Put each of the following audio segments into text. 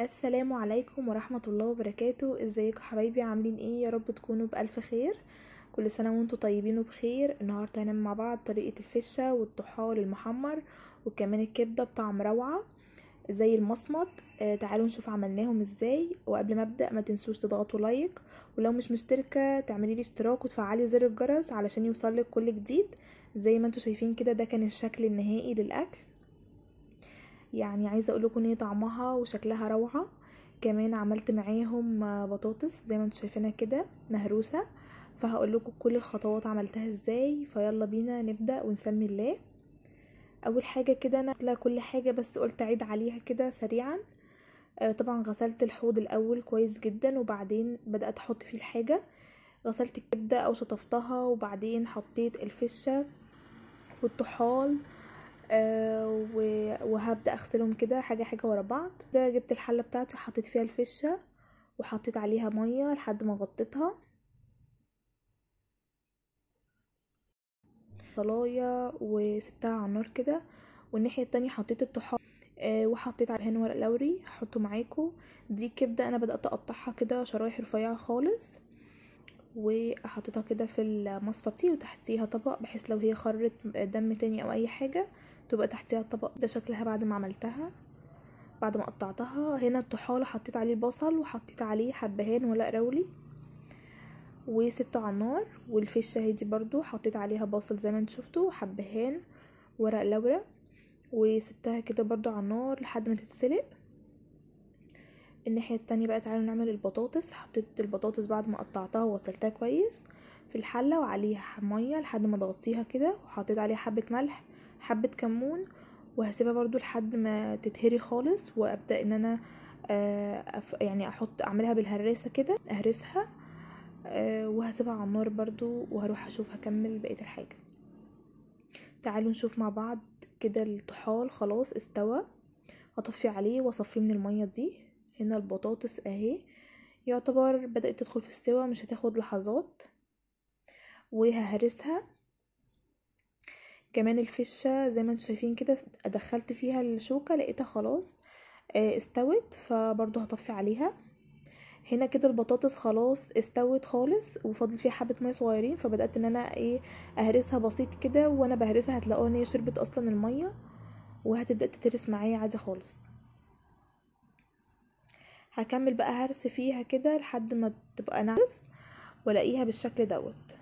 السلام عليكم ورحمة الله وبركاته ازيكم حبايبي عاملين ايه يا رب تكونوا بألف خير كل سنة وانتم طيبين وبخير النهاردة هنعمل مع بعض طريقة الفشة والطحال المحمر وكمان الكبدة بطعم روعة زي المصمت آه، تعالوا نشوف عملناهم ازاي وقبل ما ابدأ ما تنسوش تضغطوا لايك ولو مش مشتركة تعملي لي اشتراك وتفعلي زر الجرس علشان يوصلك كل جديد زي ما انتم شايفين كده ده كان الشكل النهائي للأكل يعني عايزه اقول لكم ان طعمها وشكلها روعه كمان عملت معاهم بطاطس زي ما انتم شايفينها كده مهروسه فهقول لكم كل الخطوات عملتها ازاي فيلا بينا نبدا ونسمي الله اول حاجه كده انا كل حاجه بس قلت اعيد عليها كده سريعا آه، طبعا غسلت الحوض الاول كويس جدا وبعدين بدات احط فيه الحاجه غسلت الكبده او شطفتها وبعدين حطيت الفشه والطحال آه، وهبدا اغسلهم كده حاجه حاجه ورا بعض ده جبت الحله بتاعتي وحطيت فيها الفشه وحطيت عليها ميه لحد ما غطيتها صلايه وسبتها على النار كده والناحيه التانية حطيت الطحال آه، وحطيت على هنا ورق لوري هحطه معاكم دي كبده انا بدات اقطعها كده شرايح رفيعه خالص وحطيتها كده في المصفى بتاعي وتحتيها طبق بحيث لو هي خرت دم تاني او اي حاجه تبقى تحتيها الطبق ده شكلها بعد ما عملتها بعد ما قطعتها هنا الطحالة حطيت عليه البصل وحطيت عليه حبهان ورق رولي وسبته على النار والفشة هدي برضو حطيت عليها بصل زي ما انت شفتوا حبهان ورق لورا وسبتها كده برضو على النار لحد ما تتسلق الناحية التانية بقى تعالوا نعمل البطاطس حطيت البطاطس بعد ما قطعتها وغسلتها كويس في الحلة وعليها مية لحد ما ضغطيها كده وحطيت عليها حبة ملح حبة كمون وهسيبها برضو لحد ما تتهري خالص وابدأ ان انا آه، يعني احط اعملها بالهراسة كده اهرسها آه، وهسيبها على النار برضو وهروح اشوف هكمل بقية الحاجة تعالوا نشوف مع بعض كده الطحال خلاص استوى هطفي عليه واصفيه من المية دي هنا البطاطس اهي يعتبر بدأت تدخل في السوا مش هتاخد لحظات وههرسها كمان الفشة زي ما انتوا شايفين كده دخلت فيها الشوكة لقيتها خلاص آه، استوت فبرضو هطفي عليها هنا كده البطاطس خلاص استوت خالص وفاضل فيها حبه ميه صغيرين فبدات ان انا ايه اهرسها بسيط كده وانا بهرسها هتلاقوها ان هي شربت اصلا الميه وهتبدا تترس معايا عادي خالص هكمل بقى هرس فيها كده لحد ما تبقى نعس والاقيها بالشكل دوت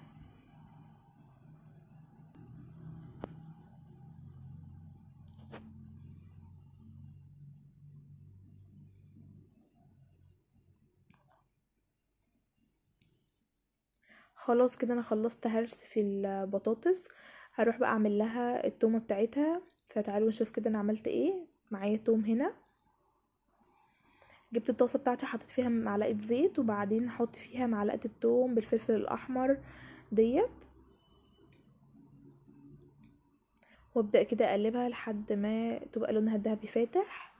خلاص كده انا خلصت هرس في البطاطس هروح بقى اعمل لها التومه بتاعتها فتعالوا نشوف كده انا عملت ايه معايا توم هنا جبت الطاسه بتاعتي حطيت فيها معلقه زيت وبعدين احط فيها معلقه التوم بالفلفل الاحمر ديت وابدا كده اقلبها لحد ما تبقى لونها الذهبي فاتح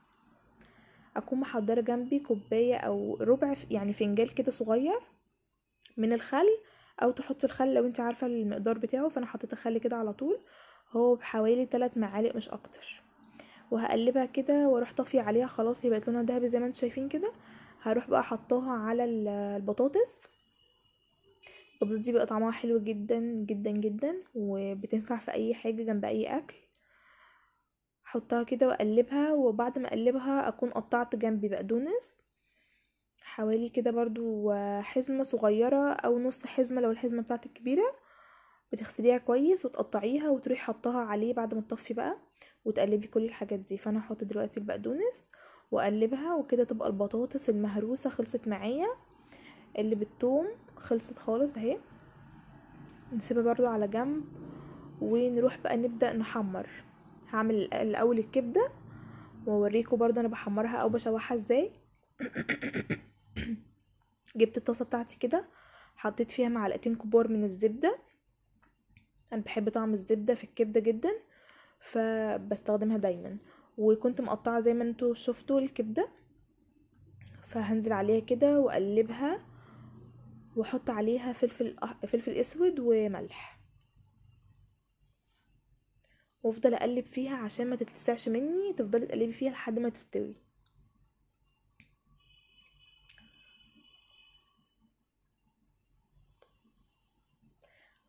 اكون محضره جنبي كوبايه او ربع يعني فنجان كده صغير من الخل او تحط الخل لو انت عارفه المقدار بتاعه فانا حطيت الخل كده على طول هو بحوالي 3 معالق مش اكتر وهقلبها كده واروح طافيه عليها خلاص هي بقت لونها دهبي زي ما انتم شايفين كده هروح بقى حطاها على البطاطس البطاطس دي بقى طعمها حلو جدا جدا جدا وبتنفع في اي حاجه جنب اي اكل احطها كده واقلبها وبعد ما اقلبها اكون قطعت جنبي بقدونس حوالي كده برضو حزمة صغيرة او نص حزمة لو الحزمة بتاعتك كبيرة بتغسليها كويس وتقطعيها وتروحي حطها عليه بعد ما تطفي بقى وتقلبي كل الحاجات دي فانا هحط دلوقتي البقدونس واقلبها وكده تبقى البطاطس المهروسة خلصت معايا اللي بالثوم خلصت خالص اهي نسيبها برضو على جنب ونروح بقى نبدأ نحمر هعمل الاول الكبدة ووريكم برضو انا بحمرها او بشوحها ازاي جبت الطاسه بتاعتي كده حطيت فيها معلقتين كبار من الزبده انا بحب طعم الزبده في الكبده جدا فبستخدمها دايما وكنت مقطعه زي ما انتوا شفتوا الكبده فهنزل عليها كده واقلبها واحط عليها فلفل فلفل اسود وملح وافضل اقلب فيها عشان ما تتلسعش مني تفضلي تقلبي فيها لحد ما تستوي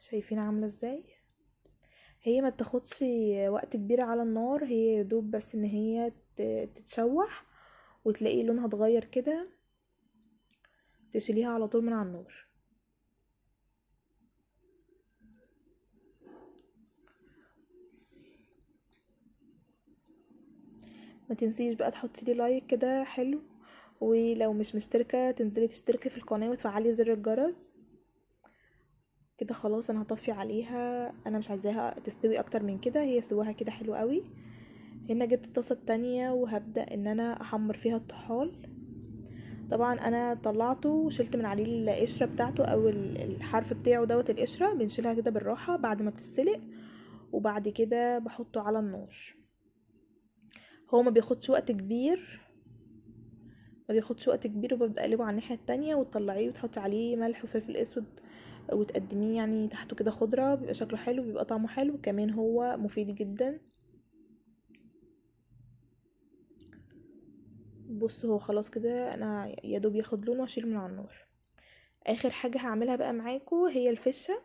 شايفين عاملة ازاي هي ما تاخدش وقت كبير على النار هي يدوب بس ان هي تتشوح وتلاقي لونها اتغير كده تشيليها على طول من على النار ما تنسيش بقى تحطي لي لايك كده حلو ولو مش مشتركه تنزلي تشتركي في القناه وتفعلي زر الجرس كده خلاص انا هطفي عليها انا مش عايزاها تستوي اكتر من كده هي سواها كده حلو قوي هنا جبت الطاسه التانية وهبدا ان انا احمر فيها الطحال طبعا انا طلعته وشلت من عليه القشره بتاعته او الحرف بتاعه دوت القشره بنشيلها كده بالراحه بعد ما بتتسلق وبعد كده بحطه على النار هو ما بياخدش وقت كبير ما بياخدش وقت كبير وببدا اقلبه على الناحيه التانية وتطلعيه وتحطي عليه ملح وفلفل اسود وتقدميه يعني تحته كده خضرة بيبقى شكله حلو بيبقى طعمه حلو كمان هو مفيد جدا بص هو خلاص كده انا يا دوب ياخد لونه واشيله من على النار اخر حاجة هعملها بقى معاكم هي الفشة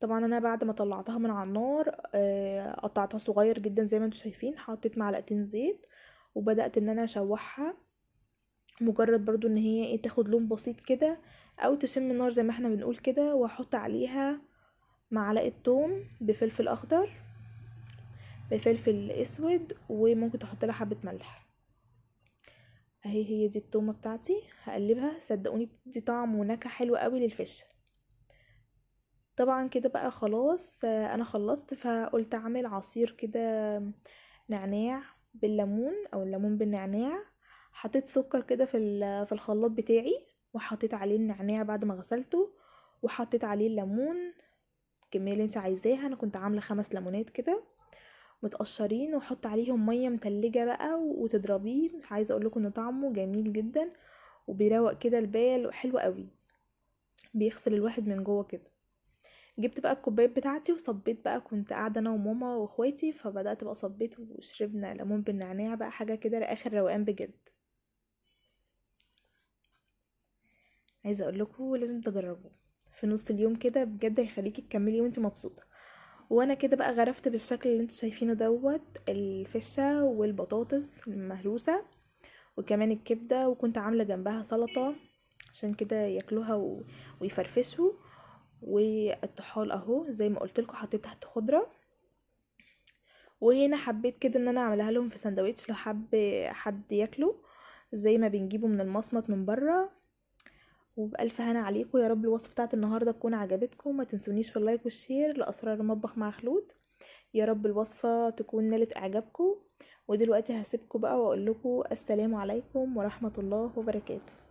طبعا انا بعد ما طلعتها من على النار آه، قطعتها صغير جدا زي ما انتم شايفين حطيت معلقتين زيت وبدأت ان انا اشوحها مجرد برضو ان هي ايه تاخد لون بسيط كده او تشم النار زي ما احنا بنقول كده واحط عليها معلقه ثوم بفلفل اخضر بفلفل اسود وممكن تحط لها حبه ملح اهي هي دي التومه بتاعتي هقلبها صدقوني بتدي طعم ونكهه حلوه قوي للفش طبعا كده بقى خلاص انا خلصت فقلت اعمل عصير كده نعناع بالليمون او الليمون بالنعناع حطيت سكر كده في في الخلاط بتاعي وحطيت عليه النعناع بعد ما غسلته وحطيت عليه الليمون الكميه اللي انت عايزاها انا كنت عامله خمس ليمونات كده متقشرين وحط عليهم ميه متلجه بقى وتضربيه عايزه اقول لكم ان طعمه جميل جدا وبيروق كده البال وحلو قوي بيغسل الواحد من جوه كده جبت بقى الكوبايات بتاعتي وصبيت بقى كنت قاعده انا وماما واخواتي فبدات بقى صبيت وشربنا ليمون بالنعناع بقى حاجه كده لاخر روقان بجد عايزه اقول لكم لازم تجربوه في نص اليوم كده بجد هيخليكي تكملي وانت مبسوطه وانا كده بقى غرفت بالشكل اللي انتوا شايفينه دوت الفشه والبطاطس المهروسه وكمان الكبده وكنت عامله جنبها سلطه عشان كده ياكلوها و... ويفرفشوا والطحال اهو زي ما قلت لكم حطيت تحت خضره وهنا حبيت كده ان انا اعملها لهم في سندوتش لو حب حد ياكله زي ما بنجيبه من المصمت من بره وبألف هنا عليكم يا رب الوصفة بتاعت النهاردة تكون عجبتكم ما تنسونيش في اللايك والشير لأسرار المطبخ مع خلود يا رب الوصفة تكون نالت إعجابكم ودلوقتي هسيبكم بقى وأقول لكم السلام عليكم ورحمة الله وبركاته